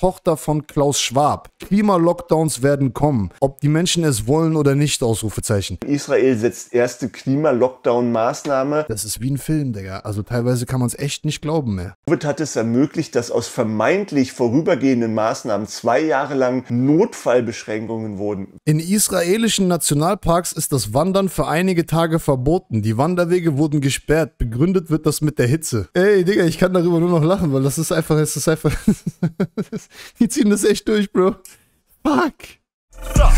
Tochter von Klaus Schwab. Klimalockdowns werden kommen, ob die Menschen es wollen oder nicht, Ausrufezeichen. Israel setzt erste Klima-Lockdown-Maßnahme. Das ist wie ein Film, Digga. Also teilweise kann man es echt nicht glauben mehr. Covid hat es ermöglicht, dass aus vermeintlich vorübergehenden Maßnahmen zwei Jahre lang Notfallbeschränkungen wurden. In israelischen Nationalparks ist das Wandern für einige Tage verboten. Die Wanderwege wurden gesperrt. Begründet wird das mit der Hitze. Ey, Digga, ich kann darüber nur noch lachen, weil das ist einfach, es ist einfach... Die ziehen das echt durch, Bro. Fuck.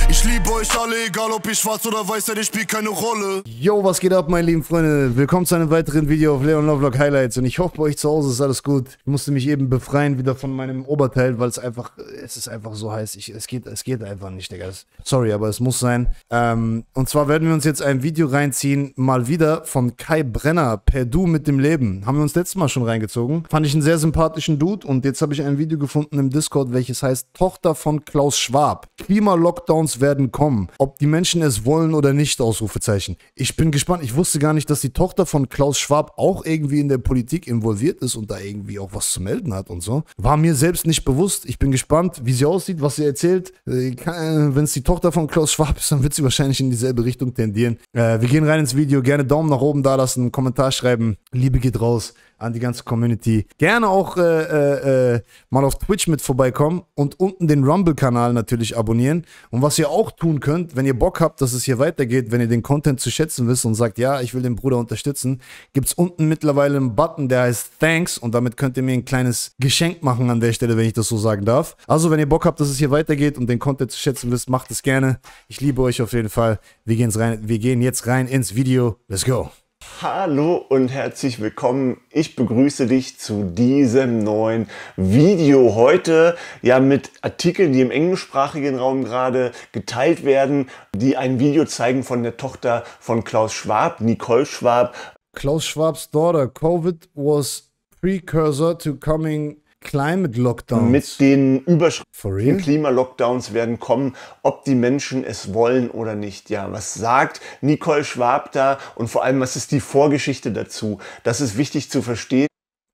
Ich liebe euch alle, egal ob ihr schwarz oder weiß seid, ich spielt keine Rolle. Yo, was geht ab, meine lieben Freunde? Willkommen zu einem weiteren Video auf Leon Lovelock Highlights. Und ich hoffe, bei euch zu Hause ist alles gut. Ich musste mich eben befreien wieder von meinem Oberteil, weil es einfach, es ist einfach so heiß. Ich, es, geht, es geht einfach nicht, Digga. sorry, aber es muss sein. Ähm, und zwar werden wir uns jetzt ein Video reinziehen, mal wieder von Kai Brenner, Per Du mit dem Leben. Haben wir uns letztes Mal schon reingezogen. Fand ich einen sehr sympathischen Dude. Und jetzt habe ich ein Video gefunden im Discord, welches heißt Tochter von Klaus Schwab. Klimalock Lockdowns werden kommen. Ob die Menschen es wollen oder nicht, Ausrufezeichen. Ich bin gespannt. Ich wusste gar nicht, dass die Tochter von Klaus Schwab auch irgendwie in der Politik involviert ist und da irgendwie auch was zu melden hat und so. War mir selbst nicht bewusst. Ich bin gespannt, wie sie aussieht, was sie erzählt. Äh, äh, wenn es die Tochter von Klaus Schwab ist, dann wird sie wahrscheinlich in dieselbe Richtung tendieren. Äh, wir gehen rein ins Video. Gerne Daumen nach oben da lassen, Kommentar schreiben. Liebe geht raus an die ganze Community. Gerne auch äh, äh, äh, mal auf Twitch mit vorbeikommen und unten den Rumble-Kanal natürlich abonnieren. Und was ihr auch tun könnt, wenn ihr Bock habt, dass es hier weitergeht, wenn ihr den Content zu schätzen wisst und sagt, ja, ich will den Bruder unterstützen, gibt es unten mittlerweile einen Button, der heißt Thanks und damit könnt ihr mir ein kleines Geschenk machen an der Stelle, wenn ich das so sagen darf. Also, wenn ihr Bock habt, dass es hier weitergeht und den Content zu schätzen wisst, macht es gerne. Ich liebe euch auf jeden Fall. Wir, rein, wir gehen jetzt rein ins Video. Let's go. Hallo und herzlich willkommen. Ich begrüße dich zu diesem neuen Video. Heute ja mit Artikeln, die im englischsprachigen Raum gerade geteilt werden, die ein Video zeigen von der Tochter von Klaus Schwab, Nicole Schwab. Klaus Schwab's daughter, COVID was precursor to coming Climate Lockdowns. Mit den Überschriften Klima-Lockdowns werden kommen, ob die Menschen es wollen oder nicht. Ja, was sagt Nicole Schwab da und vor allem, was ist die Vorgeschichte dazu? Das ist wichtig zu verstehen.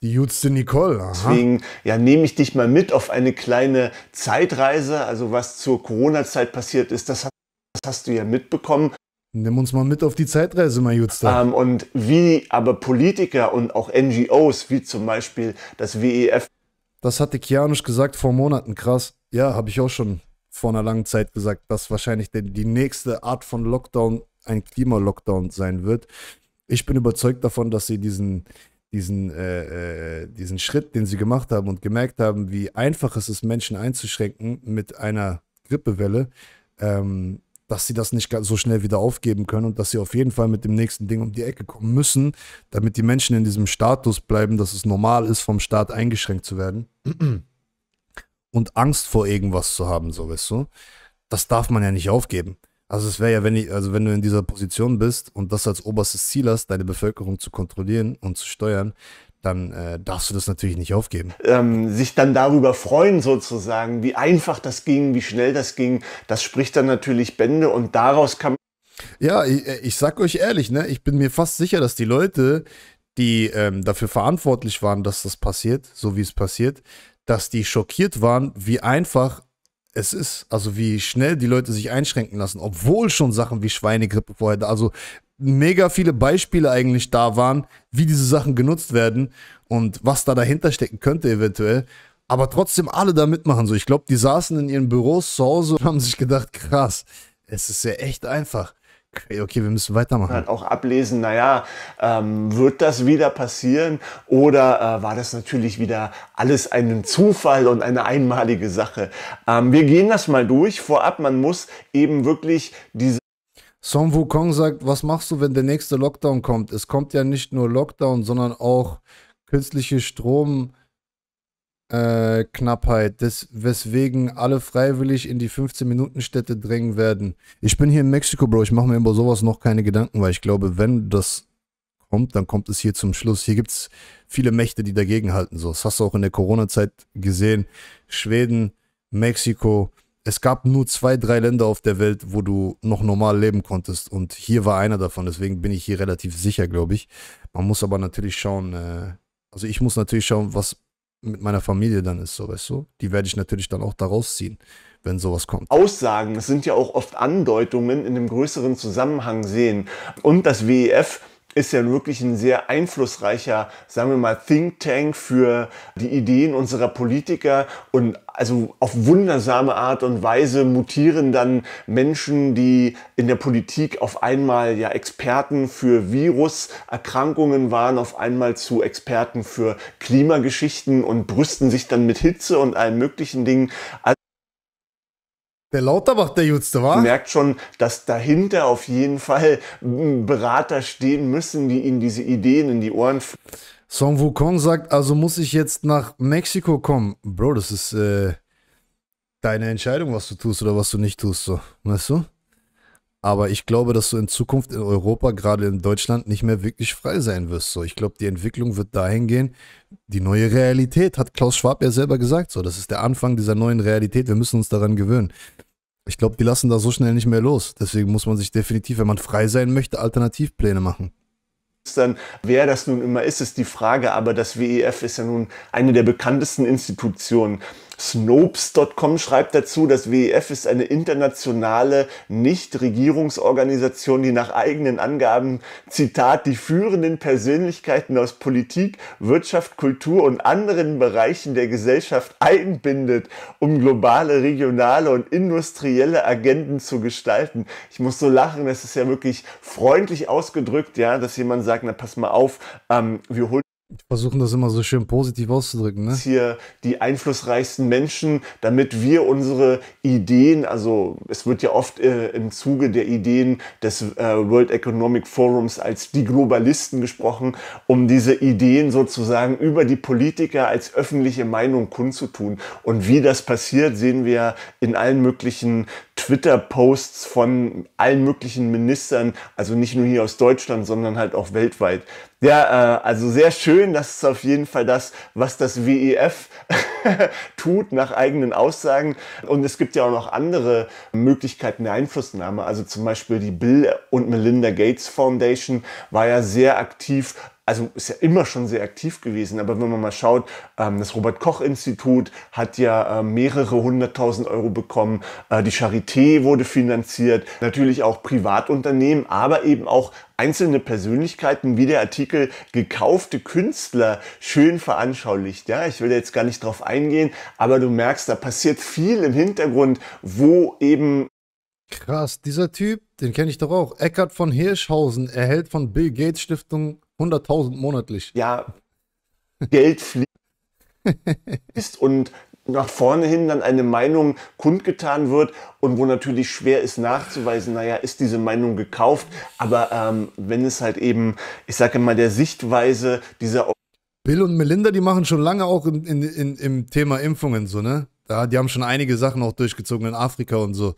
Die jüdste Nicole. Aha. Deswegen ja, nehme ich dich mal mit auf eine kleine Zeitreise. Also was zur Corona-Zeit passiert ist, das hast, das hast du ja mitbekommen. Nimm uns mal mit auf die Zeitreise, mein Jutster. Ähm, und wie aber Politiker und auch NGOs, wie zum Beispiel das WEF, das hatte Kianusch gesagt vor Monaten, krass. Ja, habe ich auch schon vor einer langen Zeit gesagt, dass wahrscheinlich die nächste Art von Lockdown ein Klimalockdown sein wird. Ich bin überzeugt davon, dass sie diesen, diesen, äh, äh, diesen Schritt, den sie gemacht haben und gemerkt haben, wie einfach es ist, Menschen einzuschränken mit einer Grippewelle, ähm, dass sie das nicht so schnell wieder aufgeben können und dass sie auf jeden Fall mit dem nächsten Ding um die Ecke kommen müssen, damit die Menschen in diesem Status bleiben, dass es normal ist, vom Staat eingeschränkt zu werden und Angst vor irgendwas zu haben, so weißt du. Das darf man ja nicht aufgeben. Also es wäre ja, wenn ich, also wenn du in dieser Position bist und das als oberstes Ziel hast, deine Bevölkerung zu kontrollieren und zu steuern, dann äh, darfst du das natürlich nicht aufgeben. Ähm, sich dann darüber freuen sozusagen, wie einfach das ging, wie schnell das ging, das spricht dann natürlich Bände und daraus kann ja, ich, äh, ich sag euch ehrlich, ne, ich bin mir fast sicher, dass die Leute, die ähm, dafür verantwortlich waren, dass das passiert, so wie es passiert, dass die schockiert waren, wie einfach es ist, also wie schnell die Leute sich einschränken lassen, obwohl schon Sachen wie Schweinegrippe vorher da, also mega viele Beispiele eigentlich da waren, wie diese Sachen genutzt werden und was da dahinter stecken könnte eventuell. Aber trotzdem alle da mitmachen. So, ich glaube, die saßen in ihren Büros zu Hause und haben sich gedacht, krass, es ist ja echt einfach. Okay, okay, wir müssen weitermachen. dann halt auch ablesen, naja, ähm, wird das wieder passieren oder äh, war das natürlich wieder alles ein Zufall und eine einmalige Sache? Ähm, wir gehen das mal durch. Vorab, man muss eben wirklich diese Song Wukong sagt, was machst du, wenn der nächste Lockdown kommt? Es kommt ja nicht nur Lockdown, sondern auch künstliche Strom, äh, Knappheit, des, weswegen alle freiwillig in die 15-Minuten-Städte drängen werden. Ich bin hier in Mexiko, Bro. Ich mache mir über sowas noch keine Gedanken, weil ich glaube, wenn das kommt, dann kommt es hier zum Schluss. Hier gibt es viele Mächte, die dagegenhalten. So, das hast du auch in der Corona-Zeit gesehen. Schweden, Mexiko. Es gab nur zwei, drei Länder auf der Welt, wo du noch normal leben konntest. Und hier war einer davon. Deswegen bin ich hier relativ sicher, glaube ich. Man muss aber natürlich schauen, äh, also ich muss natürlich schauen, was mit meiner Familie dann ist, so weißt du. Die werde ich natürlich dann auch daraus ziehen, wenn sowas kommt. Aussagen, es sind ja auch oft Andeutungen in einem größeren Zusammenhang sehen. Und das WEF ist ja wirklich ein sehr einflussreicher, sagen wir mal, Think Tank für die Ideen unserer Politiker und also auf wundersame Art und Weise mutieren dann Menschen, die in der Politik auf einmal ja Experten für Viruserkrankungen waren, auf einmal zu Experten für Klimageschichten und brüsten sich dann mit Hitze und allen möglichen Dingen. Also der Lauterbach, der Jutste, war? Merkt schon, dass dahinter auf jeden Fall hm, Berater stehen müssen, die ihnen diese Ideen in die Ohren. Song Wukong sagt, also muss ich jetzt nach Mexiko kommen. Bro, das ist äh, deine Entscheidung, was du tust oder was du nicht tust, so. Weißt du? Aber ich glaube, dass du in Zukunft in Europa, gerade in Deutschland, nicht mehr wirklich frei sein wirst. So, ich glaube, die Entwicklung wird dahin gehen. Die neue Realität hat Klaus Schwab ja selber gesagt. So, das ist der Anfang dieser neuen Realität. Wir müssen uns daran gewöhnen. Ich glaube, die lassen da so schnell nicht mehr los. Deswegen muss man sich definitiv, wenn man frei sein möchte, Alternativpläne machen dann, wer das nun immer ist, ist die Frage. Aber das WEF ist ja nun eine der bekanntesten Institutionen. Snopes.com schreibt dazu, das WEF ist eine internationale Nichtregierungsorganisation, die nach eigenen Angaben, Zitat, die führenden Persönlichkeiten aus Politik, Wirtschaft, Kultur und anderen Bereichen der Gesellschaft einbindet, um globale, regionale und industrielle Agenden zu gestalten. Ich muss so lachen, das ist ja wirklich freundlich ausgedrückt, ja, dass jemand sagt, na pass mal auf, ähm, wir holen ich versuche das immer so schön positiv auszudrücken. Ne? Hier die einflussreichsten Menschen, damit wir unsere Ideen, also es wird ja oft äh, im Zuge der Ideen des äh, World Economic Forums als die Globalisten gesprochen, um diese Ideen sozusagen über die Politiker als öffentliche Meinung kundzutun. Und wie das passiert, sehen wir in allen möglichen Twitter-Posts von allen möglichen Ministern, also nicht nur hier aus Deutschland, sondern halt auch weltweit. Ja, äh, also sehr schön, das ist auf jeden Fall das, was das WEF tut nach eigenen Aussagen. Und es gibt ja auch noch andere Möglichkeiten der Einflussnahme. Also zum Beispiel die Bill und Melinda Gates Foundation war ja sehr aktiv also ist ja immer schon sehr aktiv gewesen, aber wenn man mal schaut, ähm, das Robert-Koch-Institut hat ja ähm, mehrere hunderttausend Euro bekommen, äh, die Charité wurde finanziert, natürlich auch Privatunternehmen, aber eben auch einzelne Persönlichkeiten, wie der Artikel gekaufte Künstler schön veranschaulicht. Ja, ich will jetzt gar nicht drauf eingehen, aber du merkst, da passiert viel im Hintergrund, wo eben Krass, dieser Typ, den kenne ich doch auch. Eckart von Hirschhausen erhält von Bill Gates Stiftung 100.000 monatlich. Ja, Geld fließt und nach vorne hin dann eine Meinung kundgetan wird und wo natürlich schwer ist nachzuweisen, naja, ist diese Meinung gekauft, aber ähm, wenn es halt eben, ich sage mal, der Sichtweise dieser... Bill und Melinda, die machen schon lange auch in, in, in, im Thema Impfungen so, ne? Ja, die haben schon einige Sachen auch durchgezogen in Afrika und so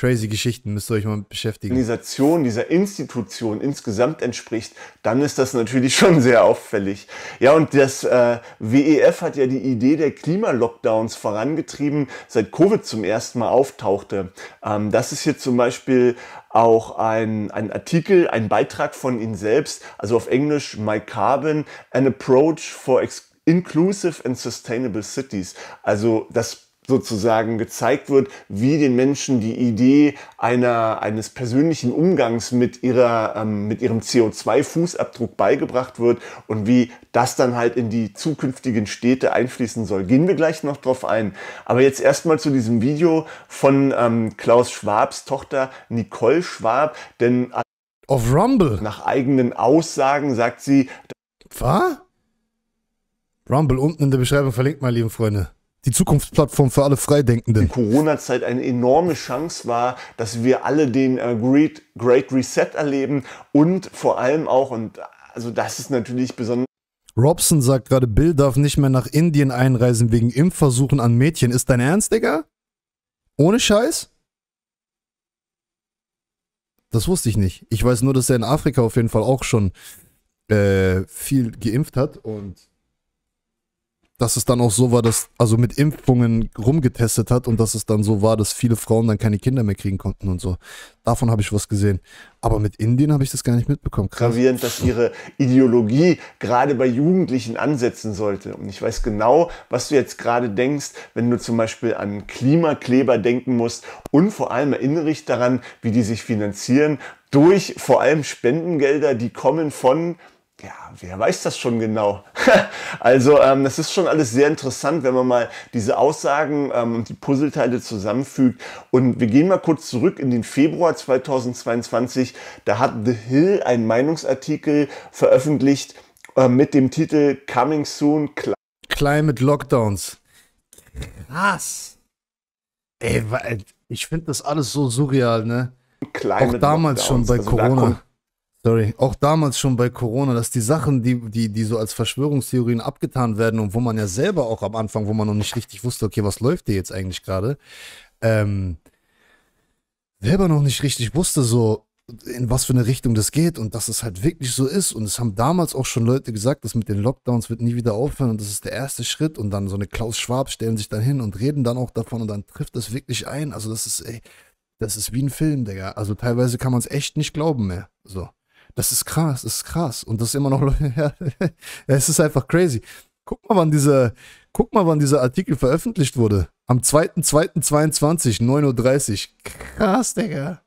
crazy Geschichten, müsst ihr euch mal beschäftigen. Organisation dieser Institution insgesamt entspricht, dann ist das natürlich schon sehr auffällig. Ja, und das äh, WEF hat ja die Idee der Klimalockdowns vorangetrieben, seit Covid zum ersten Mal auftauchte. Ähm, das ist hier zum Beispiel auch ein, ein Artikel, ein Beitrag von ihnen selbst, also auf Englisch My Carbon, an approach for inclusive and sustainable cities. Also das sozusagen gezeigt wird, wie den Menschen die Idee einer, eines persönlichen Umgangs mit, ihrer, ähm, mit ihrem CO2-Fußabdruck beigebracht wird und wie das dann halt in die zukünftigen Städte einfließen soll. Gehen wir gleich noch drauf ein. Aber jetzt erstmal zu diesem Video von ähm, Klaus Schwabs Tochter Nicole Schwab, denn auf Rumble. Nach eigenen Aussagen sagt sie. Was? Rumble unten in der Beschreibung verlinkt, meine lieben Freunde die Zukunftsplattform für alle Freidenkenden. Die Corona-Zeit eine enorme Chance war, dass wir alle den äh, Great, Great Reset erleben und vor allem auch, und also das ist natürlich besonders. Robson sagt gerade, Bill darf nicht mehr nach Indien einreisen wegen Impfversuchen an Mädchen. Ist dein Ernst, Digga? Ohne Scheiß? Das wusste ich nicht. Ich weiß nur, dass er in Afrika auf jeden Fall auch schon äh, viel geimpft hat und dass es dann auch so war, dass, also mit Impfungen rumgetestet hat und dass es dann so war, dass viele Frauen dann keine Kinder mehr kriegen konnten und so. Davon habe ich was gesehen. Aber mit Indien habe ich das gar nicht mitbekommen. Krass. Gravierend, dass ihre Ideologie gerade bei Jugendlichen ansetzen sollte. Und ich weiß genau, was du jetzt gerade denkst, wenn du zum Beispiel an Klimakleber denken musst und vor allem erinnere ich daran, wie die sich finanzieren durch vor allem Spendengelder, die kommen von ja, wer weiß das schon genau? also ähm, das ist schon alles sehr interessant, wenn man mal diese Aussagen ähm, und die Puzzleteile zusammenfügt. Und wir gehen mal kurz zurück in den Februar 2022. Da hat The Hill einen Meinungsartikel veröffentlicht äh, mit dem Titel Coming Soon Cl Climate Lockdowns. Krass. Ey, ich finde das alles so surreal, ne? Climate Auch damals Lockdowns. schon bei also Corona Sorry, auch damals schon bei Corona, dass die Sachen, die, die, die so als Verschwörungstheorien abgetan werden und wo man ja selber auch am Anfang, wo man noch nicht richtig wusste, okay, was läuft dir jetzt eigentlich gerade, ähm, selber noch nicht richtig wusste, so in was für eine Richtung das geht und dass es halt wirklich so ist. Und es haben damals auch schon Leute gesagt, dass mit den Lockdowns wird nie wieder aufhören und das ist der erste Schritt. Und dann so eine Klaus Schwab stellen sich dann hin und reden dann auch davon und dann trifft das wirklich ein. Also das ist, ey, das ist wie ein Film, Digga. Also teilweise kann man es echt nicht glauben mehr. So. Das ist krass, das ist krass. Und das ist immer noch, ja, es ist einfach crazy. Guck mal, wann dieser, guck mal, wann dieser Artikel veröffentlicht wurde. Am 2.2.22, 9.30 Uhr. Krass, Digga.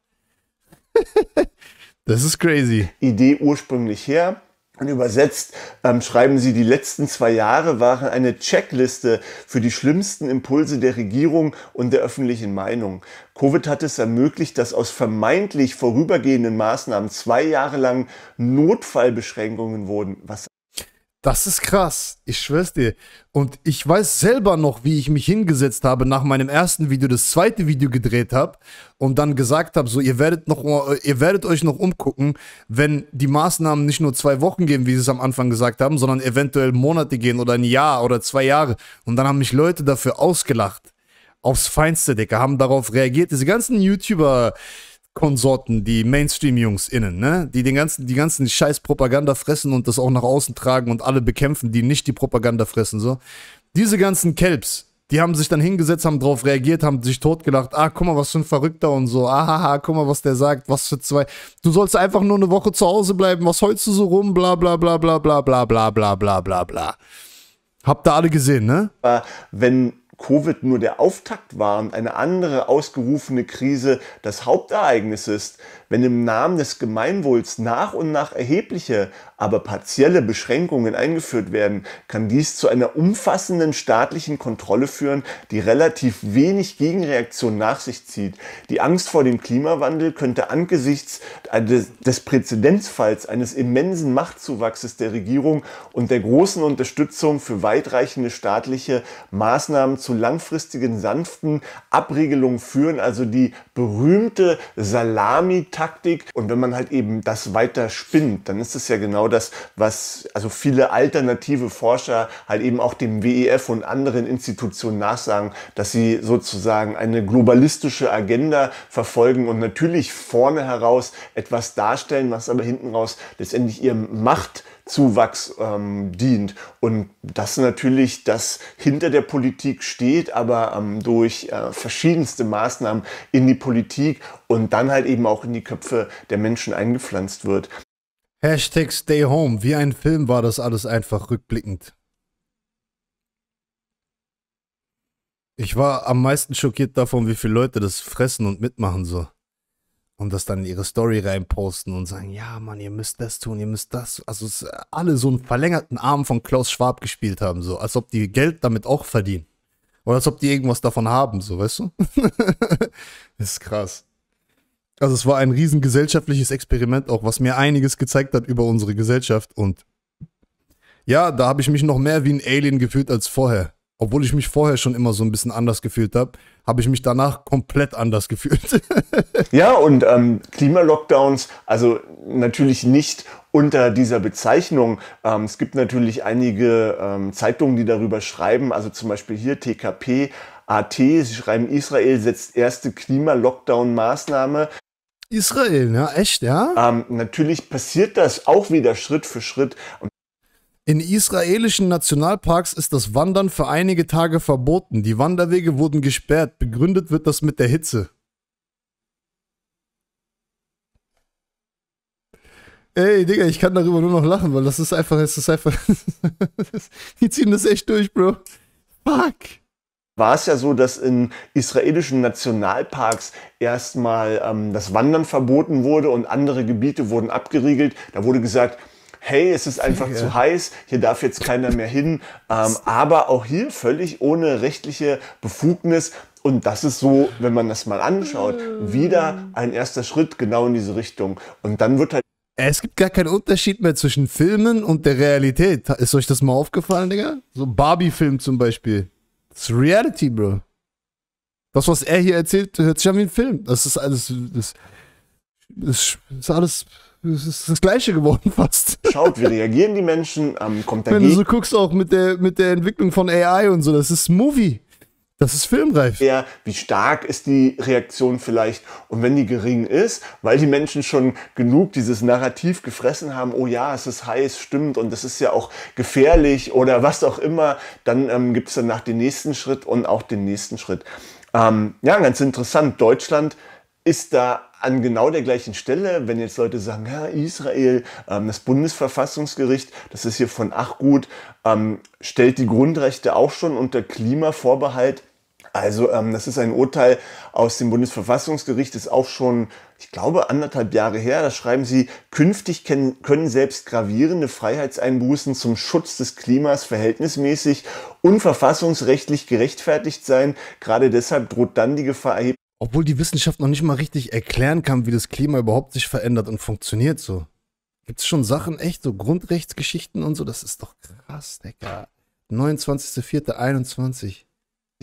das ist crazy. Idee ursprünglich her. Und übersetzt ähm, schreiben sie, die letzten zwei Jahre waren eine Checkliste für die schlimmsten Impulse der Regierung und der öffentlichen Meinung. Covid hat es ermöglicht, dass aus vermeintlich vorübergehenden Maßnahmen zwei Jahre lang Notfallbeschränkungen wurden, was das ist krass, ich schwör's dir. Und ich weiß selber noch, wie ich mich hingesetzt habe nach meinem ersten Video, das zweite Video gedreht habe und dann gesagt habe, so ihr werdet noch, ihr werdet euch noch umgucken, wenn die Maßnahmen nicht nur zwei Wochen gehen, wie sie es am Anfang gesagt haben, sondern eventuell Monate gehen oder ein Jahr oder zwei Jahre. Und dann haben mich Leute dafür ausgelacht, aufs Feinste, Dicker, haben darauf reagiert. Diese ganzen YouTuber. Konsorten, die Mainstream-Jungs innen, ne? Die den ganzen, die ganzen Scheiß Propaganda fressen und das auch nach außen tragen und alle bekämpfen, die nicht die Propaganda fressen, so. Diese ganzen Kelps, die haben sich dann hingesetzt, haben drauf reagiert, haben sich totgelacht. Ah, guck mal, was für ein Verrückter und so. Ahaha, guck mal, was der sagt. Was für zwei. Du sollst einfach nur eine Woche zu Hause bleiben. Was heulst du so rum? Bla, bla, bla, bla, bla, bla, bla, bla, bla, bla, bla. Habt ihr alle gesehen, ne? Wenn Covid nur der Auftakt war und eine andere ausgerufene Krise das Hauptereignis ist, wenn im Namen des Gemeinwohls nach und nach erhebliche, aber partielle Beschränkungen eingeführt werden, kann dies zu einer umfassenden staatlichen Kontrolle führen, die relativ wenig Gegenreaktion nach sich zieht. Die Angst vor dem Klimawandel könnte angesichts des Präzedenzfalls eines immensen Machtzuwachses der Regierung und der großen Unterstützung für weitreichende staatliche Maßnahmen zu langfristigen sanften Abregelungen führen, also die berühmte salami Taktik. Und wenn man halt eben das weiter spinnt, dann ist es ja genau das, was also viele alternative Forscher halt eben auch dem WEF und anderen Institutionen nachsagen, dass sie sozusagen eine globalistische Agenda verfolgen und natürlich vorne heraus etwas darstellen, was aber hinten raus letztendlich ihr Macht Zuwachs ähm, dient. Und das natürlich, das hinter der Politik steht, aber ähm, durch äh, verschiedenste Maßnahmen in die Politik und dann halt eben auch in die Köpfe der Menschen eingepflanzt wird. Hashtag Stay Home. Wie ein Film war das alles einfach rückblickend. Ich war am meisten schockiert davon, wie viele Leute das fressen und mitmachen so und das dann in ihre Story reinposten und sagen, ja, Mann, ihr müsst das tun, ihr müsst das. Also es äh, alle so einen verlängerten Arm von Klaus Schwab gespielt haben, so als ob die Geld damit auch verdienen. Oder als ob die irgendwas davon haben, so, weißt du? ist krass. Also es war ein riesen gesellschaftliches Experiment auch, was mir einiges gezeigt hat über unsere Gesellschaft und ja, da habe ich mich noch mehr wie ein Alien gefühlt als vorher obwohl ich mich vorher schon immer so ein bisschen anders gefühlt habe, habe ich mich danach komplett anders gefühlt. ja, und ähm, Klimalockdowns, also natürlich nicht unter dieser Bezeichnung. Ähm, es gibt natürlich einige ähm, Zeitungen, die darüber schreiben, also zum Beispiel hier TKP, AT, sie schreiben, Israel setzt erste klimalockdown maßnahme Israel, ja, ne? echt, ja? Ähm, natürlich passiert das auch wieder Schritt für Schritt. Und in israelischen Nationalparks ist das Wandern für einige Tage verboten. Die Wanderwege wurden gesperrt. Begründet wird das mit der Hitze. Ey, Digga, ich kann darüber nur noch lachen, weil das ist einfach, es ist einfach. die ziehen das echt durch, Bro. Fuck. War es ja so, dass in israelischen Nationalparks erstmal ähm, das Wandern verboten wurde und andere Gebiete wurden abgeriegelt. Da wurde gesagt, hey, es ist einfach ja. zu heiß, hier darf jetzt keiner mehr hin. Ähm, aber auch hier völlig ohne rechtliche Befugnis. Und das ist so, wenn man das mal anschaut, wieder ein erster Schritt genau in diese Richtung. Und dann wird halt äh, es gibt gar keinen Unterschied mehr zwischen Filmen und der Realität. Ist euch das mal aufgefallen, Digga? So Barbie-Film zum Beispiel. Das ist Reality, Bro. Das, was er hier erzählt, hört sich an wie ein Film. Das ist alles. Das, das, das ist alles das ist das Gleiche geworden fast. Schaut, wie reagieren die Menschen? Ähm, kommt Wenn du so guckst, auch mit der, mit der Entwicklung von AI und so, das ist Movie. Das ist filmreif. Ja, wie stark ist die Reaktion vielleicht? Und wenn die gering ist, weil die Menschen schon genug dieses Narrativ gefressen haben, oh ja, es ist heiß, stimmt, und das ist ja auch gefährlich oder was auch immer, dann ähm, gibt es danach den nächsten Schritt und auch den nächsten Schritt. Ähm, ja, ganz interessant. Deutschland ist da an genau der gleichen Stelle, wenn jetzt Leute sagen, ja, Israel, ähm, das Bundesverfassungsgericht, das ist hier von Achgut, ähm, stellt die Grundrechte auch schon unter Klimavorbehalt. Also ähm, das ist ein Urteil aus dem Bundesverfassungsgericht, ist auch schon, ich glaube, anderthalb Jahre her. Da schreiben sie, künftig können selbst gravierende Freiheitseinbußen zum Schutz des Klimas verhältnismäßig und verfassungsrechtlich gerechtfertigt sein. Gerade deshalb droht dann die Gefahr erheblich. Obwohl die Wissenschaft noch nicht mal richtig erklären kann, wie das Klima überhaupt sich verändert und funktioniert so. Gibt es schon Sachen, echt, so Grundrechtsgeschichten und so? Das ist doch krass, Digga. 29.04.21.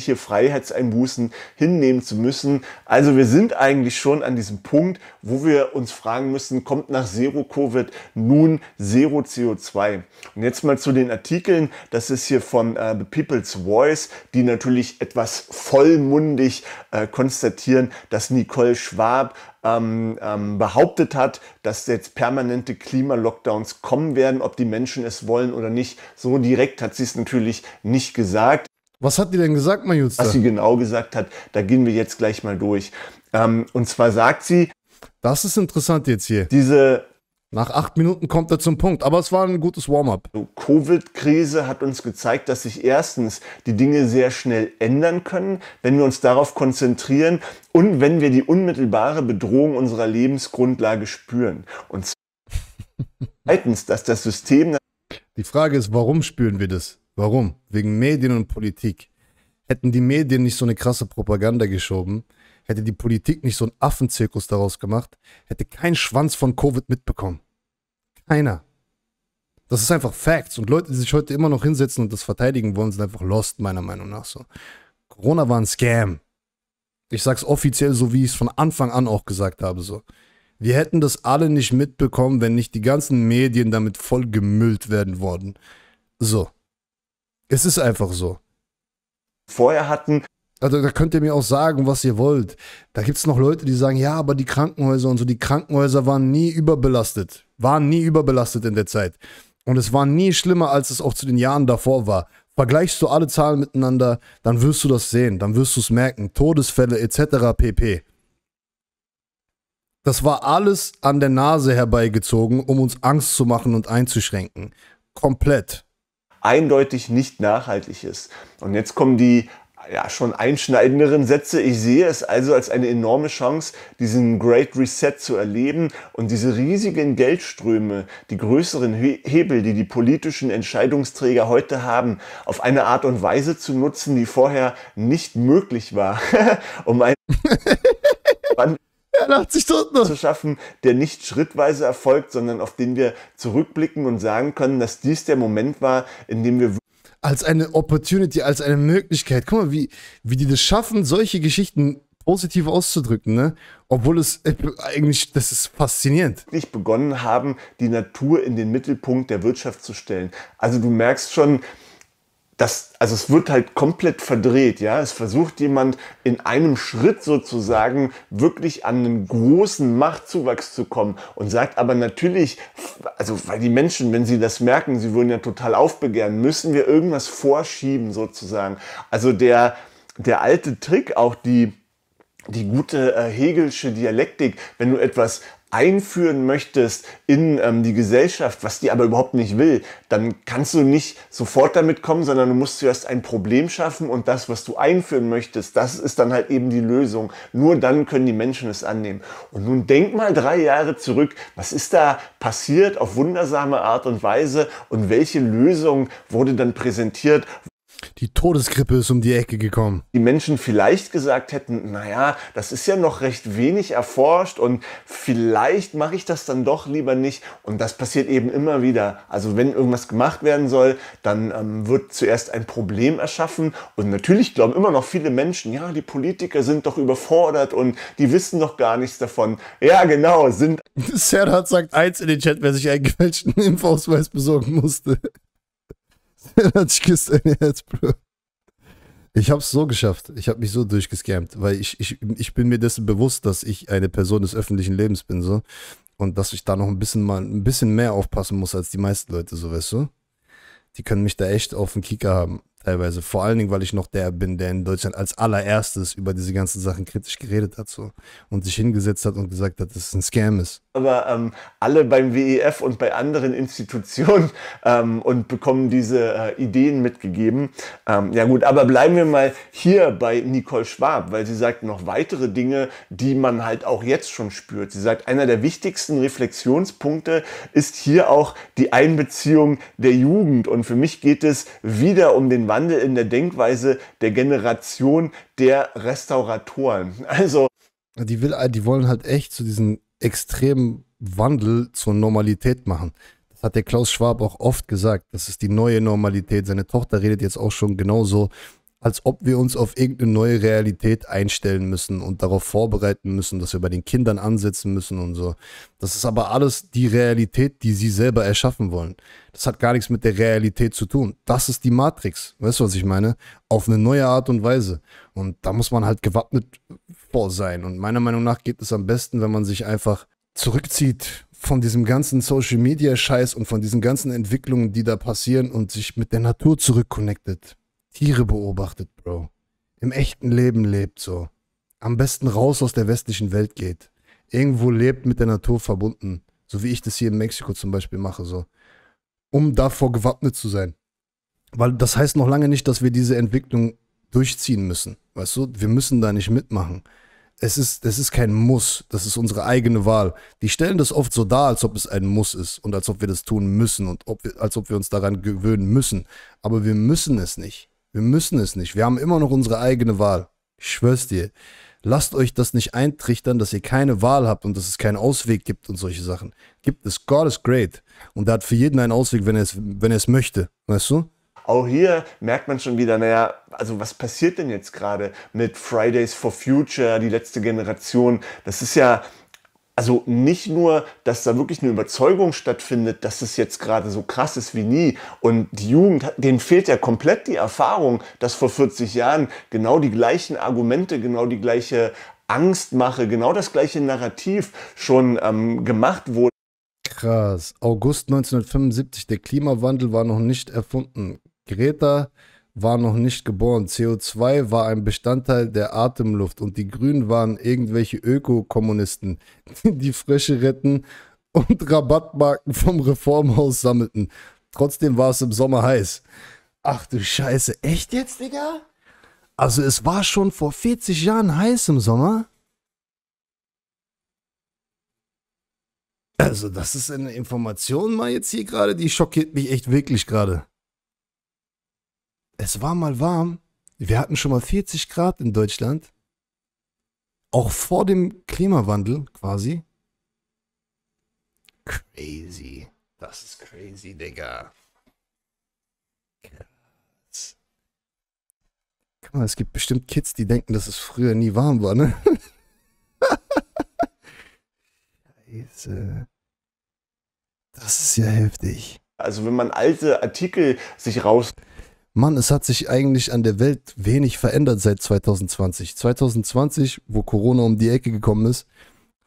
Freiheitseinbußen hinnehmen zu müssen. Also wir sind eigentlich schon an diesem Punkt, wo wir uns fragen müssen, kommt nach Zero Covid nun Zero CO2? Und jetzt mal zu den Artikeln. Das ist hier von äh, The People's Voice, die natürlich etwas vollmundig äh, konstatieren, dass Nicole Schwab ähm, ähm, behauptet hat, dass jetzt permanente Klimalockdowns kommen werden, ob die Menschen es wollen oder nicht. So direkt hat sie es natürlich nicht gesagt. Was hat die denn gesagt, Majusta? Was sie genau gesagt hat, da gehen wir jetzt gleich mal durch. Ähm, und zwar sagt sie. Das ist interessant jetzt hier. Diese. Nach acht Minuten kommt er zum Punkt, aber es war ein gutes Warm-up. Covid-Krise hat uns gezeigt, dass sich erstens die Dinge sehr schnell ändern können, wenn wir uns darauf konzentrieren und wenn wir die unmittelbare Bedrohung unserer Lebensgrundlage spüren. Und zweitens, dass das System. Die Frage ist, warum spüren wir das? Warum? Wegen Medien und Politik. Hätten die Medien nicht so eine krasse Propaganda geschoben, hätte die Politik nicht so einen Affenzirkus daraus gemacht, hätte kein Schwanz von Covid mitbekommen. Keiner. Das ist einfach Facts. Und Leute, die sich heute immer noch hinsetzen und das verteidigen wollen, sind einfach lost, meiner Meinung nach. So. Corona war ein Scam. Ich sag's offiziell so, wie ich es von Anfang an auch gesagt habe. So. Wir hätten das alle nicht mitbekommen, wenn nicht die ganzen Medien damit voll gemüllt werden würden. So. Es ist einfach so. Vorher hatten. Also da könnt ihr mir auch sagen, was ihr wollt. Da gibt es noch Leute, die sagen, ja, aber die Krankenhäuser und so, die Krankenhäuser waren nie überbelastet. Waren nie überbelastet in der Zeit. Und es war nie schlimmer, als es auch zu den Jahren davor war. Vergleichst du alle Zahlen miteinander, dann wirst du das sehen, dann wirst du es merken. Todesfälle etc. pp. Das war alles an der Nase herbeigezogen, um uns Angst zu machen und einzuschränken. Komplett eindeutig nicht nachhaltig ist. Und jetzt kommen die ja, schon einschneidenderen Sätze. Ich sehe es also als eine enorme Chance, diesen Great Reset zu erleben und diese riesigen Geldströme, die größeren Hebel, die die politischen Entscheidungsträger heute haben, auf eine Art und Weise zu nutzen, die vorher nicht möglich war, um einen Er sich tot noch. zu schaffen, der nicht schrittweise erfolgt, sondern auf den wir zurückblicken und sagen können, dass dies der Moment war, in dem wir als eine Opportunity, als eine Möglichkeit. Guck mal, wie, wie die das schaffen, solche Geschichten positiv auszudrücken, ne? Obwohl es äh, eigentlich, das ist faszinierend. Nicht begonnen haben, die Natur in den Mittelpunkt der Wirtschaft zu stellen. Also du merkst schon, das, also es wird halt komplett verdreht, ja. Es versucht jemand in einem Schritt sozusagen wirklich an einen großen Machtzuwachs zu kommen und sagt aber natürlich, also weil die Menschen, wenn sie das merken, sie würden ja total aufbegehren, müssen wir irgendwas vorschieben sozusagen. Also der, der alte Trick, auch die, die gute äh, Hegelsche Dialektik, wenn du etwas einführen möchtest in ähm, die Gesellschaft, was die aber überhaupt nicht will, dann kannst du nicht sofort damit kommen, sondern du musst zuerst ein Problem schaffen und das, was du einführen möchtest, das ist dann halt eben die Lösung. Nur dann können die Menschen es annehmen. Und nun denk mal drei Jahre zurück, was ist da passiert auf wundersame Art und Weise und welche Lösung wurde dann präsentiert, die Todesgrippe ist um die Ecke gekommen. Die Menschen vielleicht gesagt hätten, naja, das ist ja noch recht wenig erforscht und vielleicht mache ich das dann doch lieber nicht. Und das passiert eben immer wieder. Also wenn irgendwas gemacht werden soll, dann ähm, wird zuerst ein Problem erschaffen. Und natürlich glauben immer noch viele Menschen, ja, die Politiker sind doch überfordert und die wissen doch gar nichts davon. Ja, genau, sind. Serhat sagt eins in den Chat, wer sich einen gefälschten Impfausweis besorgen musste. 20 Kisten jetzt, Bro. Ich habe es so geschafft. Ich habe mich so durchgescampt, weil ich, ich, ich bin mir dessen bewusst, dass ich eine Person des öffentlichen Lebens bin, so. Und dass ich da noch ein bisschen mal ein bisschen mehr aufpassen muss als die meisten Leute, so weißt du? Die können mich da echt auf den Kicker haben, teilweise. Vor allen Dingen, weil ich noch der bin, der in Deutschland als allererstes über diese ganzen Sachen kritisch geredet hat, so. Und sich hingesetzt hat und gesagt hat, dass es ein Scam ist aber ähm, alle beim WEF und bei anderen Institutionen ähm, und bekommen diese äh, Ideen mitgegeben. Ähm, ja gut, aber bleiben wir mal hier bei Nicole Schwab, weil sie sagt noch weitere Dinge, die man halt auch jetzt schon spürt. Sie sagt, einer der wichtigsten Reflexionspunkte ist hier auch die Einbeziehung der Jugend. Und für mich geht es wieder um den Wandel in der Denkweise der Generation der Restauratoren. Also die, will, die wollen halt echt zu diesen extremen Wandel zur Normalität machen. Das hat der Klaus Schwab auch oft gesagt. Das ist die neue Normalität. Seine Tochter redet jetzt auch schon genauso, als ob wir uns auf irgendeine neue Realität einstellen müssen und darauf vorbereiten müssen, dass wir bei den Kindern ansetzen müssen und so. Das ist aber alles die Realität, die sie selber erschaffen wollen. Das hat gar nichts mit der Realität zu tun. Das ist die Matrix. Weißt du, was ich meine? Auf eine neue Art und Weise. Und da muss man halt gewappnet vor sein. Und meiner Meinung nach geht es am besten, wenn man sich einfach zurückzieht von diesem ganzen Social Media Scheiß und von diesen ganzen Entwicklungen, die da passieren und sich mit der Natur zurückconnectet. Tiere beobachtet, Bro. Im echten Leben lebt so. Am besten raus aus der westlichen Welt geht. Irgendwo lebt mit der Natur verbunden. So wie ich das hier in Mexiko zum Beispiel mache, so. Um davor gewappnet zu sein. Weil das heißt noch lange nicht, dass wir diese Entwicklung durchziehen müssen. Weißt du, wir müssen da nicht mitmachen. Es ist, das ist kein Muss, das ist unsere eigene Wahl. Die stellen das oft so dar, als ob es ein Muss ist und als ob wir das tun müssen und ob wir, als ob wir uns daran gewöhnen müssen. Aber wir müssen es nicht. Wir müssen es nicht. Wir haben immer noch unsere eigene Wahl. Ich schwör's dir. Lasst euch das nicht eintrichtern, dass ihr keine Wahl habt und dass es keinen Ausweg gibt und solche Sachen. Gibt es. God is great. Und da hat für jeden einen Ausweg, wenn er es, wenn er es möchte. Weißt du? Auch hier merkt man schon wieder, naja, also was passiert denn jetzt gerade mit Fridays for Future, die letzte Generation? Das ist ja, also nicht nur, dass da wirklich eine Überzeugung stattfindet, dass es jetzt gerade so krass ist wie nie und die Jugend, denen fehlt ja komplett die Erfahrung, dass vor 40 Jahren genau die gleichen Argumente, genau die gleiche Angstmache, genau das gleiche Narrativ schon ähm, gemacht wurde. Krass. August 1975, der Klimawandel war noch nicht erfunden. Greta war noch nicht geboren. CO2 war ein Bestandteil der Atemluft und die Grünen waren irgendwelche Öko-Kommunisten, die Frische retten und Rabattmarken vom Reformhaus sammelten. Trotzdem war es im Sommer heiß. Ach du Scheiße, echt jetzt, Digga? Also es war schon vor 40 Jahren heiß im Sommer. Also das ist eine Information mal jetzt hier gerade, die schockiert mich echt wirklich gerade es war mal warm. Wir hatten schon mal 40 Grad in Deutschland. Auch vor dem Klimawandel quasi. Crazy. Das ist crazy, Digga. Krass. Guck mal, es gibt bestimmt Kids, die denken, dass es früher nie warm war, ne? Scheiße. Das ist ja heftig. Also wenn man alte Artikel sich raus... Mann, es hat sich eigentlich an der Welt wenig verändert seit 2020. 2020, wo Corona um die Ecke gekommen ist,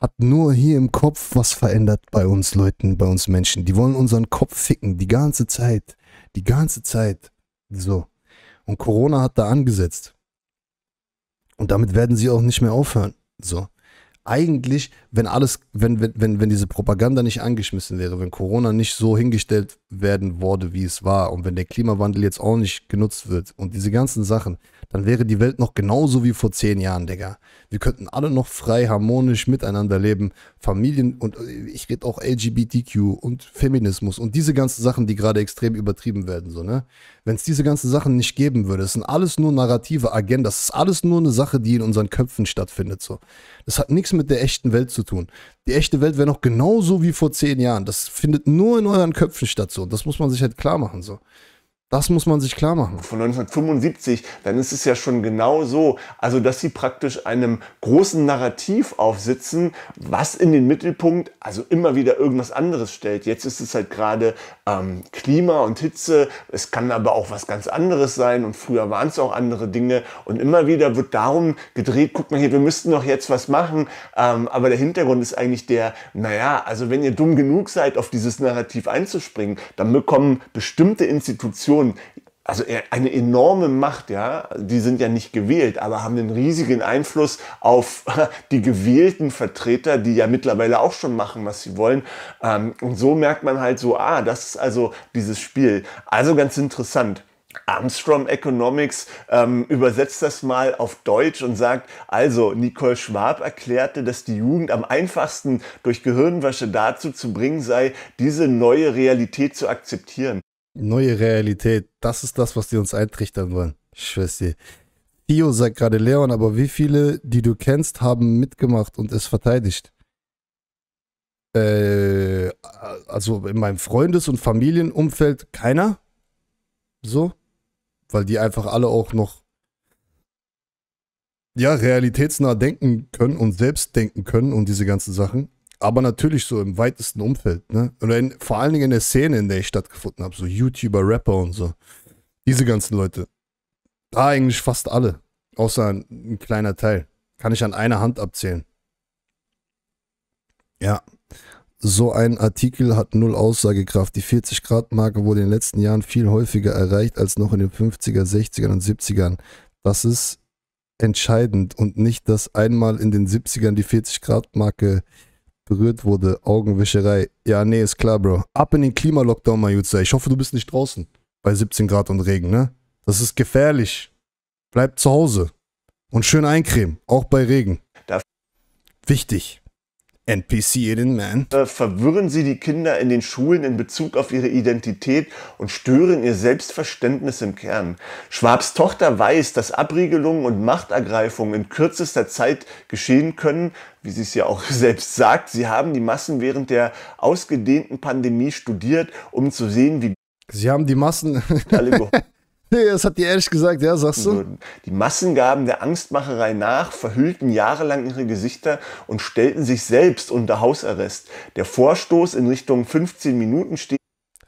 hat nur hier im Kopf was verändert bei uns Leuten, bei uns Menschen. Die wollen unseren Kopf ficken, die ganze Zeit. Die ganze Zeit. So. Und Corona hat da angesetzt. Und damit werden sie auch nicht mehr aufhören. So eigentlich, wenn alles, wenn, wenn, wenn diese Propaganda nicht angeschmissen wäre, wenn Corona nicht so hingestellt werden wurde, wie es war, und wenn der Klimawandel jetzt auch nicht genutzt wird und diese ganzen Sachen, dann wäre die Welt noch genauso wie vor zehn Jahren, Digga. Wir könnten alle noch frei, harmonisch miteinander leben Familien und äh, ich rede auch LGBTQ und Feminismus und diese ganzen Sachen, die gerade extrem übertrieben werden, so, ne? Wenn es diese ganzen Sachen nicht geben würde, es sind alles nur narrative Agenda, es ist alles nur eine Sache, die in unseren Köpfen stattfindet, so. Das hat nichts mit der echten Welt zu tun. Die echte Welt wäre noch genauso wie vor zehn Jahren. Das findet nur in euren Köpfen statt, so. Das muss man sich halt klar machen, so. Das muss man sich klar machen. Von 1975, dann ist es ja schon genau so. Also, dass sie praktisch einem großen Narrativ aufsitzen, was in den Mittelpunkt also immer wieder irgendwas anderes stellt. Jetzt ist es halt gerade ähm, Klima und Hitze. Es kann aber auch was ganz anderes sein. Und früher waren es auch andere Dinge. Und immer wieder wird darum gedreht, guck mal hier, wir müssten doch jetzt was machen. Ähm, aber der Hintergrund ist eigentlich der, naja, also wenn ihr dumm genug seid, auf dieses Narrativ einzuspringen, dann bekommen bestimmte Institutionen Union also eine enorme Macht, ja, die sind ja nicht gewählt, aber haben einen riesigen Einfluss auf die gewählten Vertreter, die ja mittlerweile auch schon machen, was sie wollen. Ähm, und so merkt man halt so, ah, das ist also dieses Spiel. Also ganz interessant. Armstrong Economics ähm, übersetzt das mal auf Deutsch und sagt, also Nicole Schwab erklärte, dass die Jugend am einfachsten durch Gehirnwäsche dazu zu bringen sei, diese neue Realität zu akzeptieren neue Realität. Das ist das, was die uns eintrichtern wollen. Ich schwör's dir. Theo sagt gerade Leon, aber wie viele, die du kennst, haben mitgemacht und es verteidigt? Äh, also in meinem Freundes- und Familienumfeld keiner. So. Weil die einfach alle auch noch ja, realitätsnah denken können und selbst denken können und diese ganzen Sachen aber natürlich so im weitesten Umfeld, ne? Oder in, vor allen Dingen in der Szene, in der ich stattgefunden habe, so YouTuber, Rapper und so. Diese ganzen Leute. Da eigentlich fast alle. Außer ein, ein kleiner Teil. Kann ich an einer Hand abzählen. Ja. So ein Artikel hat null Aussagekraft. Die 40-Grad-Marke wurde in den letzten Jahren viel häufiger erreicht als noch in den 50er, 60ern und 70ern. Das ist entscheidend und nicht, dass einmal in den 70ern die 40-Grad-Marke äh, berührt wurde. Augenwischerei. Ja, nee, ist klar, Bro. Ab in den Klimalockdown, Majuza. Ich hoffe, du bist nicht draußen. Bei 17 Grad und Regen, ne? Das ist gefährlich. Bleib zu Hause. Und schön eincremen. Auch bei Regen. Das Wichtig. NPC-innen, man. Äh, verwirren Sie die Kinder in den Schulen in Bezug auf ihre Identität und stören ihr Selbstverständnis im Kern. Schwabs Tochter weiß, dass Abriegelungen und Machtergreifungen in kürzester Zeit geschehen können, wie sie es ja auch selbst sagt. Sie haben die Massen während der ausgedehnten Pandemie studiert, um zu sehen, wie... Sie haben die Massen... das hat die ehrlich gesagt, ja, sagst du? Die Massengaben der Angstmacherei nach verhüllten jahrelang ihre Gesichter und stellten sich selbst unter Hausarrest. Der Vorstoß in Richtung 15 Minuten steht.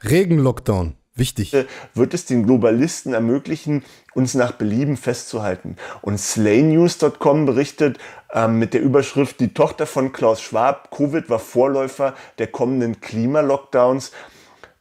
Regenlockdown. Wichtig. Äh, wird es den Globalisten ermöglichen, uns nach Belieben festzuhalten? Und slaynews.com berichtet äh, mit der Überschrift Die Tochter von Klaus Schwab, Covid war Vorläufer der kommenden Klimalockdowns. lockdowns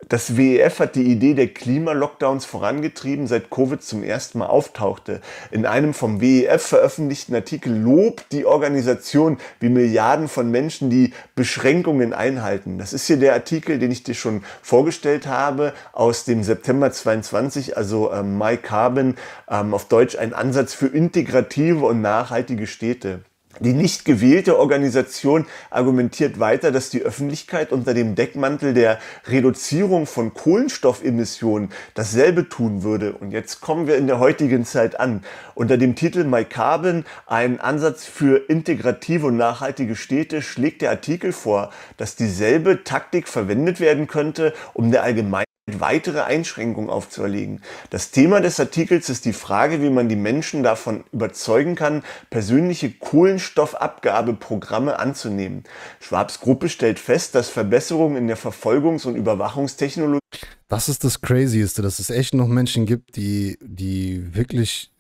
das WEF hat die Idee der Klimalockdowns vorangetrieben, seit Covid zum ersten Mal auftauchte. In einem vom WEF veröffentlichten Artikel lobt die Organisation, wie Milliarden von Menschen die Beschränkungen einhalten. Das ist hier der Artikel, den ich dir schon vorgestellt habe, aus dem September 22, also äh, My Carbon, ähm, auf Deutsch ein Ansatz für integrative und nachhaltige Städte. Die nicht gewählte Organisation argumentiert weiter, dass die Öffentlichkeit unter dem Deckmantel der Reduzierung von Kohlenstoffemissionen dasselbe tun würde. Und jetzt kommen wir in der heutigen Zeit an. Unter dem Titel My Carbon, ein Ansatz für integrative und nachhaltige Städte, schlägt der Artikel vor, dass dieselbe Taktik verwendet werden könnte, um der Allgemeinheit weitere Einschränkungen aufzuerlegen. Das Thema des Artikels ist die Frage, wie man die Menschen davon überzeugen kann, persönliche Kohlenstoffabgabeprogramme anzunehmen. Schwabs Gruppe stellt fest, dass Verbesserungen in der Verfolgungs- und Überwachungstechnologie. Das ist das Crazieste, dass es echt noch Menschen gibt, die, die wirklich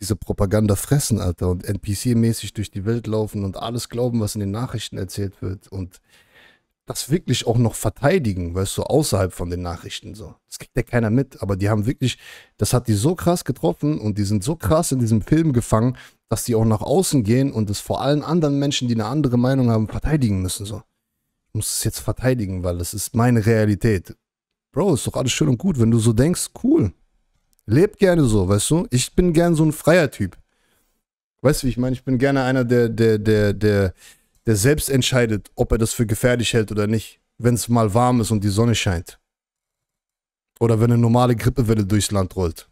diese Propaganda fressen, Alter, und NPC-mäßig durch die Welt laufen und alles glauben, was in den Nachrichten erzählt wird und das wirklich auch noch verteidigen, weißt du, außerhalb von den Nachrichten so. Das kriegt ja keiner mit, aber die haben wirklich, das hat die so krass getroffen und die sind so krass in diesem Film gefangen, dass die auch nach außen gehen und es vor allen anderen Menschen, die eine andere Meinung haben, verteidigen müssen so. Ich muss es jetzt verteidigen, weil das ist meine Realität. Bro, ist doch alles schön und gut, wenn du so denkst, cool. Lebt gerne so, weißt du? Ich bin gern so ein freier Typ. Weißt du, wie ich meine? Ich bin gerne einer, der, der, der, der der selbst entscheidet, ob er das für gefährlich hält oder nicht, wenn es mal warm ist und die Sonne scheint. Oder wenn eine normale Grippewelle durchs Land rollt.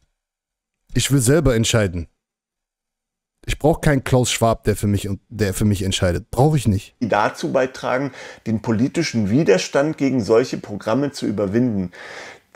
Ich will selber entscheiden. Ich brauche keinen Klaus Schwab, der für mich, der für mich entscheidet. Brauche ich nicht. Die dazu beitragen, den politischen Widerstand gegen solche Programme zu überwinden.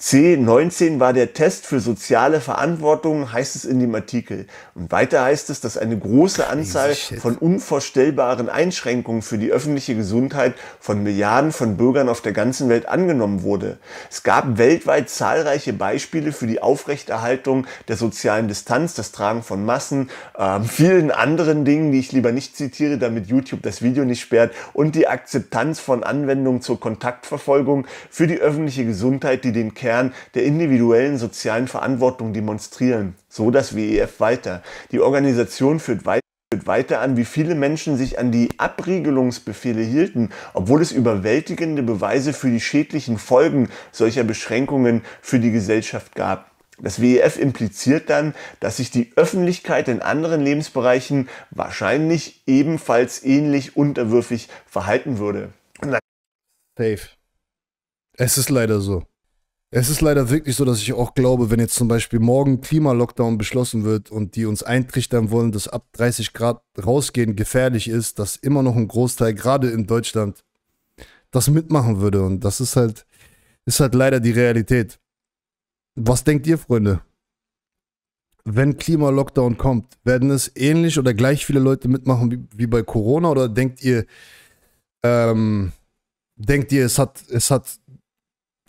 C19 war der Test für soziale Verantwortung, heißt es in dem Artikel. Und weiter heißt es, dass eine große Anzahl von unvorstellbaren Einschränkungen für die öffentliche Gesundheit von Milliarden von Bürgern auf der ganzen Welt angenommen wurde. Es gab weltweit zahlreiche Beispiele für die Aufrechterhaltung der sozialen Distanz, das Tragen von Massen, äh, vielen anderen Dingen, die ich lieber nicht zitiere, damit YouTube das Video nicht sperrt, und die Akzeptanz von Anwendungen zur Kontaktverfolgung für die öffentliche Gesundheit, die den Kern Kern der individuellen sozialen Verantwortung demonstrieren, so das WEF weiter. Die Organisation führt weiter weiter an, wie viele Menschen sich an die Abriegelungsbefehle hielten, obwohl es überwältigende Beweise für die schädlichen Folgen solcher Beschränkungen für die Gesellschaft gab. Das WEF impliziert dann, dass sich die Öffentlichkeit in anderen Lebensbereichen wahrscheinlich ebenfalls ähnlich unterwürfig verhalten würde. Safe. Es ist leider so. Es ist leider wirklich so, dass ich auch glaube, wenn jetzt zum Beispiel morgen Klimalockdown beschlossen wird und die uns eintrichtern wollen, dass ab 30 Grad rausgehen gefährlich ist, dass immer noch ein Großteil, gerade in Deutschland, das mitmachen würde. Und das ist halt, ist halt leider die Realität. Was denkt ihr, Freunde? Wenn Klimalockdown kommt, werden es ähnlich oder gleich viele Leute mitmachen wie, wie bei Corona? Oder denkt ihr, ähm, denkt ihr, es hat, es hat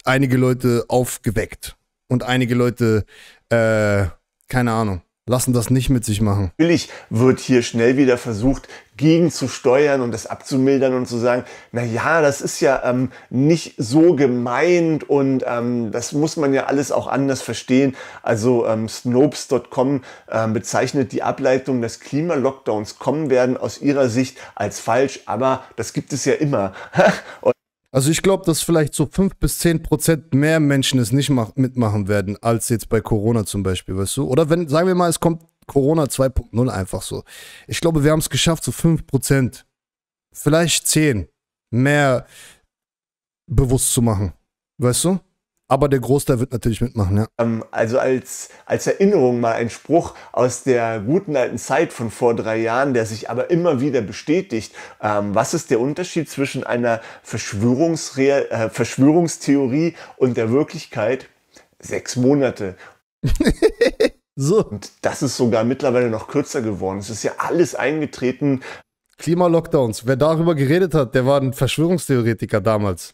einige Leute aufgeweckt und einige Leute, äh, keine Ahnung, lassen das nicht mit sich machen. Natürlich wird hier schnell wieder versucht, gegenzusteuern und das abzumildern und zu sagen, naja, das ist ja ähm, nicht so gemeint und ähm, das muss man ja alles auch anders verstehen. Also ähm, Snopes.com äh, bezeichnet die Ableitung, dass Klimalockdowns kommen werden, aus ihrer Sicht als falsch, aber das gibt es ja immer. Also ich glaube, dass vielleicht so 5 bis 10 Prozent mehr Menschen es nicht mitmachen werden, als jetzt bei Corona zum Beispiel, weißt du? Oder wenn, sagen wir mal, es kommt Corona 2.0 einfach so. Ich glaube, wir haben es geschafft, so 5 Prozent, vielleicht 10 mehr bewusst zu machen, weißt du? Aber der Großteil wird natürlich mitmachen, ja. Ähm, also als, als Erinnerung mal ein Spruch aus der guten alten Zeit von vor drei Jahren, der sich aber immer wieder bestätigt. Ähm, was ist der Unterschied zwischen einer Verschwörungsre äh, Verschwörungstheorie und der Wirklichkeit? Sechs Monate. so. Und das ist sogar mittlerweile noch kürzer geworden. Es ist ja alles eingetreten. Klima-Lockdowns. Wer darüber geredet hat, der war ein Verschwörungstheoretiker damals.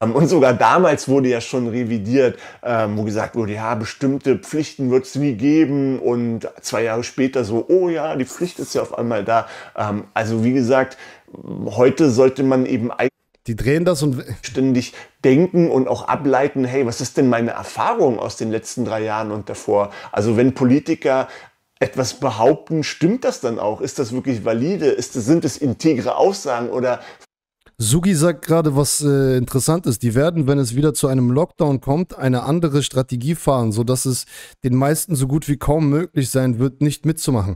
Ähm, und sogar damals wurde ja schon revidiert, ähm, wo gesagt wurde, ja, bestimmte Pflichten wird es nie geben. Und zwei Jahre später so, oh ja, die Pflicht ist ja auf einmal da. Ähm, Also wie gesagt, heute sollte man eben eigentlich die drehen das und ständig denken und auch ableiten, hey, was ist denn meine Erfahrung aus den letzten drei Jahren und davor? Also wenn Politiker etwas behaupten, stimmt das dann auch? Ist das wirklich valide? Ist sind es integre Aussagen oder Sugi sagt gerade, was äh, interessant Die werden, wenn es wieder zu einem Lockdown kommt, eine andere Strategie fahren, sodass es den meisten so gut wie kaum möglich sein wird, nicht mitzumachen.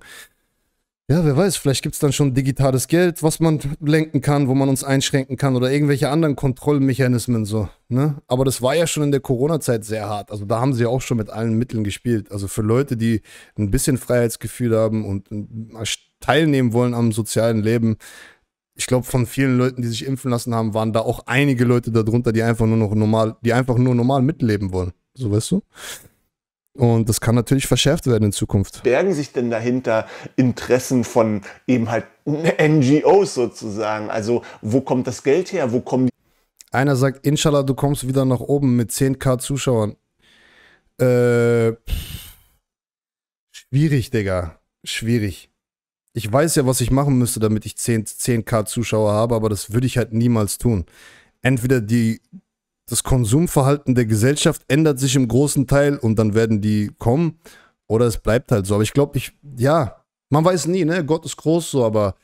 Ja, wer weiß, vielleicht gibt es dann schon digitales Geld, was man lenken kann, wo man uns einschränken kann oder irgendwelche anderen Kontrollmechanismen so. Ne? Aber das war ja schon in der Corona-Zeit sehr hart. Also da haben sie auch schon mit allen Mitteln gespielt. Also für Leute, die ein bisschen Freiheitsgefühl haben und äh, teilnehmen wollen am sozialen Leben, ich glaube, von vielen Leuten, die sich impfen lassen haben, waren da auch einige Leute darunter, die einfach nur noch normal, die einfach nur normal mitleben wollen. So weißt du? Und das kann natürlich verschärft werden in Zukunft. Bergen sich denn dahinter Interessen von eben halt NGOs sozusagen? Also wo kommt das Geld her? Wo kommen die Einer sagt, inshallah, du kommst wieder nach oben mit 10k Zuschauern. Äh, pff, schwierig, Digga. Schwierig ich weiß ja, was ich machen müsste, damit ich 10, 10k Zuschauer habe, aber das würde ich halt niemals tun. Entweder die, das Konsumverhalten der Gesellschaft ändert sich im großen Teil und dann werden die kommen oder es bleibt halt so. Aber ich glaube, ich, ja, man weiß nie, ne? Gott ist groß so, aber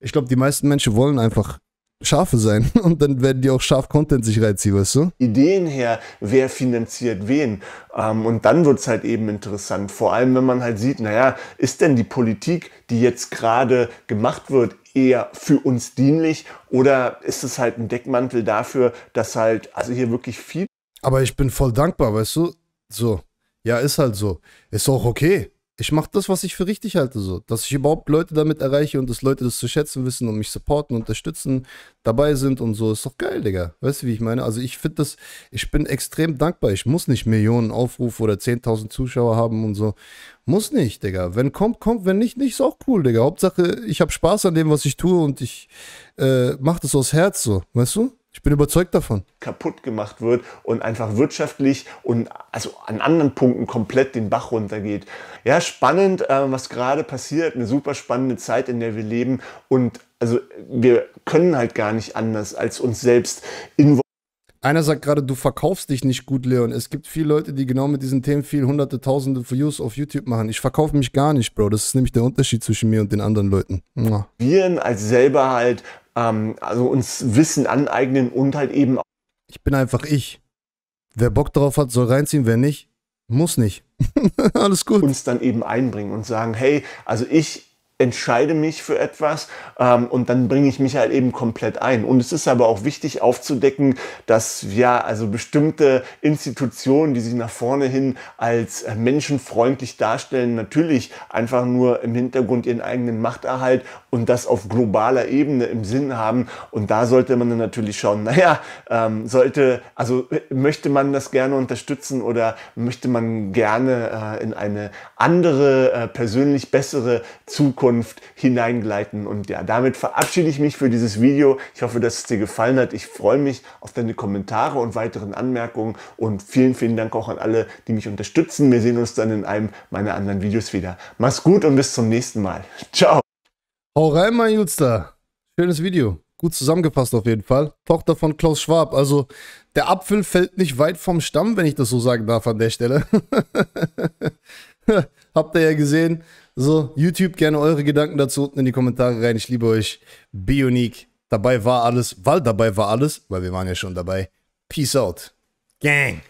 ich glaube, die meisten Menschen wollen einfach Schafe sein und dann werden die auch scharf Content sich reinziehen, weißt du? Ideen her, wer finanziert wen. Ähm, und dann wird es halt eben interessant. Vor allem, wenn man halt sieht, naja, ist denn die Politik, die jetzt gerade gemacht wird, eher für uns dienlich oder ist es halt ein Deckmantel dafür, dass halt, also hier wirklich viel. Aber ich bin voll dankbar, weißt du? So. Ja, ist halt so. Ist auch okay ich mache das, was ich für richtig halte, so. Dass ich überhaupt Leute damit erreiche und dass Leute das zu schätzen wissen und mich supporten, unterstützen, dabei sind und so, ist doch geil, Digga. Weißt du, wie ich meine? Also ich finde das, ich bin extrem dankbar. Ich muss nicht Millionen Aufrufe oder 10.000 Zuschauer haben und so. Muss nicht, Digga. Wenn kommt, kommt. Wenn nicht, nicht, ist auch cool, Digga. Hauptsache, ich habe Spaß an dem, was ich tue und ich äh, mache das aus Herz, so. Weißt du? Ich bin überzeugt davon. Kaputt gemacht wird und einfach wirtschaftlich und also an anderen Punkten komplett den Bach runtergeht. Ja, spannend, äh, was gerade passiert. Eine super spannende Zeit, in der wir leben. Und also wir können halt gar nicht anders, als uns selbst in. Einer sagt gerade, du verkaufst dich nicht gut, Leon. Es gibt viele Leute, die genau mit diesen Themen viel hunderte, tausende Views auf YouTube machen. Ich verkaufe mich gar nicht, Bro. Das ist nämlich der Unterschied zwischen mir und den anderen Leuten. Wir als selber halt ähm, also uns Wissen aneignen und halt eben. Ich bin einfach ich. Wer Bock drauf hat, soll reinziehen, wer nicht, muss nicht. Alles gut. Uns dann eben einbringen und sagen, hey, also ich entscheide mich für etwas ähm, und dann bringe ich mich halt eben komplett ein. Und es ist aber auch wichtig aufzudecken, dass ja also bestimmte Institutionen, die sich nach vorne hin als äh, menschenfreundlich darstellen, natürlich einfach nur im Hintergrund ihren eigenen Machterhalt und das auf globaler Ebene im Sinn haben. Und da sollte man dann natürlich schauen, naja, ähm, sollte, also äh, möchte man das gerne unterstützen oder möchte man gerne äh, in eine andere, äh, persönlich bessere Zukunft hineingleiten. Und ja, damit verabschiede ich mich für dieses Video. Ich hoffe, dass es dir gefallen hat. Ich freue mich auf deine Kommentare und weiteren Anmerkungen und vielen, vielen Dank auch an alle, die mich unterstützen. Wir sehen uns dann in einem meiner anderen Videos wieder. Mach's gut und bis zum nächsten Mal. Ciao. Hau rein, mein Jutster. Schönes Video. Gut zusammengefasst auf jeden Fall. Tochter von Klaus Schwab. Also der Apfel fällt nicht weit vom Stamm, wenn ich das so sagen darf an der Stelle. Habt ihr ja gesehen. So, YouTube, gerne eure Gedanken dazu unten in die Kommentare rein. Ich liebe euch. Bionique. Dabei war alles, weil dabei war alles, weil wir waren ja schon dabei. Peace out. Gang.